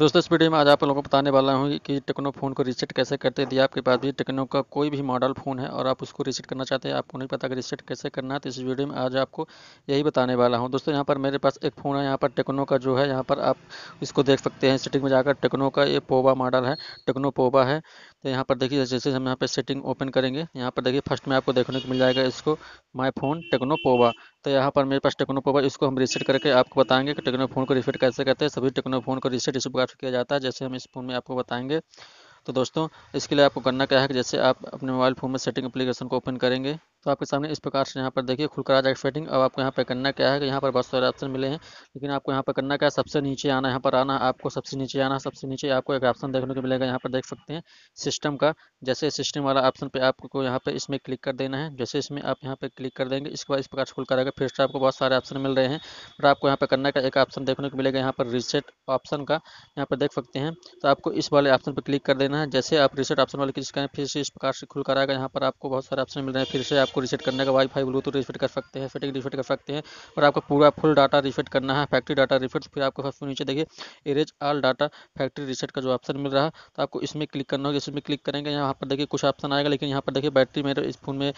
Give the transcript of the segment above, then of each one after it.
दोस्तों इस वीडियो में आज आप लोगों को बताने वाला हूँ कि टेक्नो फ़ोन को रिसेट कैसे करते हैं यदि आपके पास भी टेक्नो का कोई भी मॉडल फ़ोन है और आप उसको रिसेट करना चाहते हैं आपको नहीं पता कि रिसेट कैसे करना है तो इस वीडियो में आज आपको यही बताने वाला हूँ दोस्तों यहाँ पर मेरे पास एक फ़ोन है यहाँ पर टेक्नो का जो है यहाँ पर आप इसको देख सकते हैं सेटिंग में जाकर टेक्नो का ये पोवा मॉडल है टेक्नो पोवा है तो यहाँ पर देखिए जैसे हम यहाँ पर सेटिंग ओपन करेंगे यहाँ पर देखिए फर्स्ट में आपको देखने को मिल जाएगा इसको माई फ़ोन टेक्नो पोवा तो यहाँ पर मेरे पास टेक्नो पॉपअप इसको हम रिसेट करके आपको बताएंगे कि टेक्नो फोन को रिसेट कैसे करते हैं सभी टेक्नो फोन को रिसेट इस प्रकार किया जाता है जैसे हम इस फोन में आपको बताएंगे तो दोस्तों इसके लिए आपको करना क्या है कि जैसे आप अपने मोबाइल फ़ोन में सेटिंग एप्लीकेशन को ओपन करेंगे तो आपके सामने इस प्रकार से यहाँ पर देखिए खुलकर आ जाएगा फिटिंग अब आपको यहाँ पर करना क्या है कि यहाँ पर बहुत सारे ऑप्शन मिले हैं लेकिन आपको यहाँ पर करना क्या है सबसे नीचे आना यहाँ पर आना आपको सबसे नीचे आना सबसे नीचे आपको एक ऑप्शन देखने को मिलेगा यहाँ पर देख सकते हैं सिस्टम का जैसे सिस्टम वाला ऑप्शन पर आपको यहाँ पर इसमें क्लिक कर देना है जैसे इसमें आप यहाँ पर क्लिक कर देंगे इसके बाद इस प्रकार से खुलकर आएगा फिर से आपको बहुत सारे ऑप्शन मिल रहे हैं और आपको यहाँ पर करना का एक ऑप्शन देखने को मिलेगा यहाँ पर रिसेट ऑप्शन का यहाँ पर देख सकते हैं तो आपको इस वाले ऑप्शन पर क्लिक कर देना है जैसे आप रिसेट ऑप्शन वाले क्लिक करें फिर से इस प्रकार से खुलकर आएगा यहाँ पर आपको बहुत सारे ऑप्शन मिल रहे हैं फिर से आप आपको रिसेट करने का वाईफाई ब्लूटूथ रिसेट कर सकते हैं सेटिंग रिसेट कर सकते हैं और आपको पूरा फुल डाटा रिसेट करना है फैक्ट्री डाटा रिसेट फिर आपको सबसे नीचे देखिए erase all data factory reset का जो ऑप्शन मिल रहा तो आपको इसमें क्लिक करना होगा इसमें क्लिक करेंगे यहाँ पर देखिए कुछ ऑप्शन आएगा लेकिन यहाँ पर देखिए बैटरी मेरे इस फोन में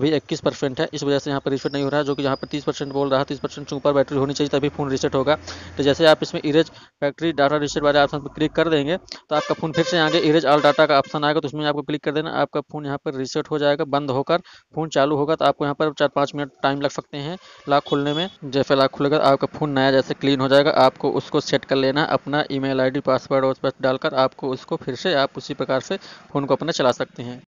अभी इक्कीस है इस वजह से यहाँ पर रिसेट नहीं हो रहा है जो कि यहाँ पर तीस बोल रहा है तीस परसेंट ऊपर बैटरी होनी चाहिए तभी फोन रीसेट होगा तो जैसे आप इसमें इरेज फैक्ट्री डाटा रिसेट वाले ऑप्शन पर क्लिक कर देंगे तो आपका फोन फिर से आगे इरेज आल डाटा का ऑप्शन आएगा तो उसमें आपको क्लिक कर देना आपका फोन यहाँ पर रिसेट हो जाएगा बंद होकर फोन चालू होगा तो आपको यहाँ पर चार पाँच मिनट टाइम लग सकते हैं लॉक खुलने में जैसे लॉक खुलेगा आपका फ़ोन नया जैसे क्लीन हो जाएगा आपको उसको सेट कर लेना अपना ईमेल आईडी पासवर्ड और डालकर आपको उसको फिर से आप उसी प्रकार से फ़ोन को अपना चला सकते हैं